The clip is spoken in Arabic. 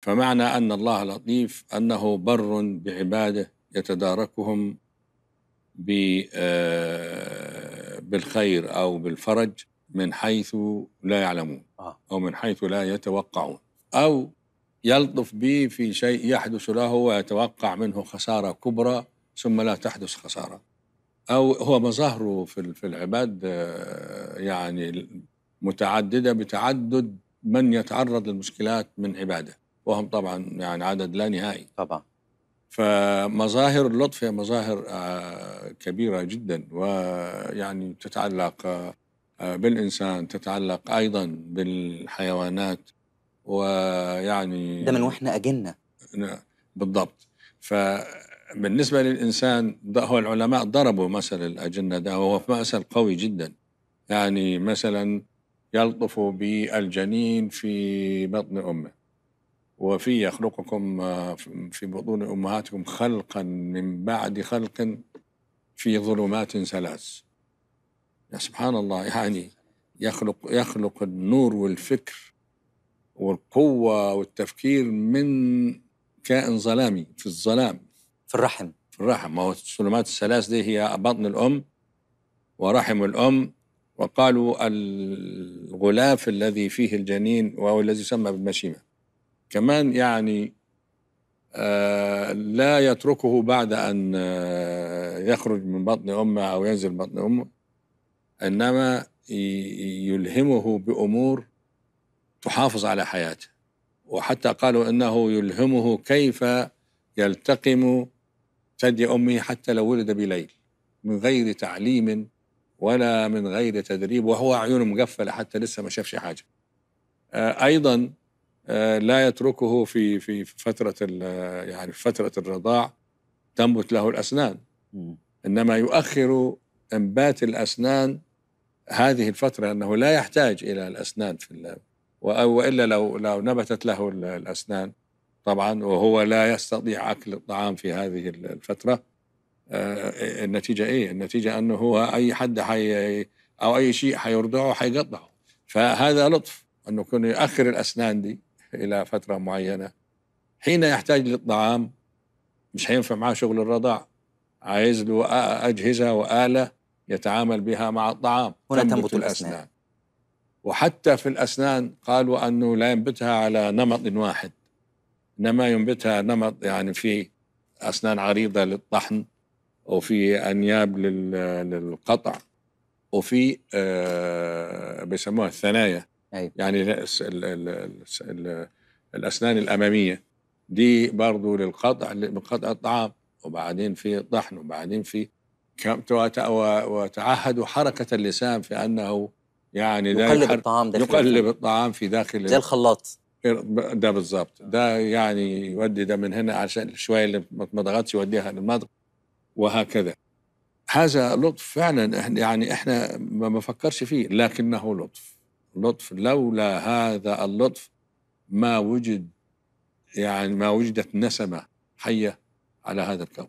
فمعنى أن الله لطيف أنه بر بعباده يتداركهم آه، بالخير أو بالفرج من حيث لا يعلمون آه. أو من حيث لا يتوقعون أو يلطف بي في شيء يحدث له ويتوقع منه خسارة كبرى ثم لا تحدث خسارة أو هو مظاهره في العباد آه، يعني متعددة بتعدد من يتعرض للمشكلات من عباده وهم طبعا يعني عدد لا نهائي طبعا فمظاهر اللطف هي مظاهر آه، كبيرة جدا ويعني تتعلق آه، بالإنسان تتعلق أيضا بالحيوانات ويعني ده من وإحنا أجنة بالضبط فبالنسبة للإنسان ده هو العلماء ضربوا مثل الأجنة ده وهو مثل قوي جدا يعني مثلا يلطف بالجنين في بطن أمه وفي يخلقكم آه، في بطون امهاتكم خلقا من بعد خلق في ظلمات ثلاث يا سبحان الله يعني يخلق يخلق النور والفكر والقوة والتفكير من كائن ظلامي في الظلام في الرحم في الرحم ما هو الظلمات الثلاث دي هي بطن الأم ورحم الأم وقالوا الغلاف الذي فيه الجنين وهو الذي يسمى بالمشيمة كمان يعني آه، لا يتركه بعد أن آه، يخرج من بطن أمه أو ينزل بطن أمه إنما يلهمه بأمور تحافظ على حياته وحتى قالوا إنه يلهمه كيف يلتقم ثدي أمه حتى لو ولد بليل من غير تعليم ولا من غير تدريب وهو عيونه مقفلة حتى لسه ما شافش حاجة آه، أيضا آه، لا يتركه في في فتره آه، يعني في فتره الرضاع تنبت له الاسنان انما يؤخر انبات الاسنان هذه الفتره انه لا يحتاج الى الاسنان في والا لو لو نبتت له الاسنان طبعا وهو لا يستطيع اكل الطعام في هذه الفتره آه، النتيجه ايه؟ النتيجه انه هو اي حد حي او اي شيء حيرضعه حيقطعه فهذا لطف انه يكون يؤخر الاسنان دي إلى فترة معينة حين يحتاج للطعام مش هينفع معاه شغل الرضاع عايز له أجهزة وآلة يتعامل بها مع الطعام هنا تنبت الأسنان. الأسنان وحتى في الأسنان قالوا أنه لا ينبتها على نمط واحد إنما ينبتها نمط يعني في أسنان عريضة للطحن وفي أنياب للقطع وفي آه، بيسموها الثنايا أيوة. يعني الاسنان الاماميه دي برضو للقطع لقطع الطعام وبعدين في طحن وبعدين في وتعهدوا حركه اللسان في انه يعني ده يقلب الطعام داخل يقلب الطعام في داخل زي الخلاط ده بالظبط ده يعني يودي ده من هنا عشان شويه اللي ما ضغطش يوديها للمضغ وهكذا هذا لطف فعلا يعني احنا ما بفكرش فيه لكنه لطف لطف لولا هذا اللطف ما وجد يعني ما وجدت نسمة حية على هذا الكون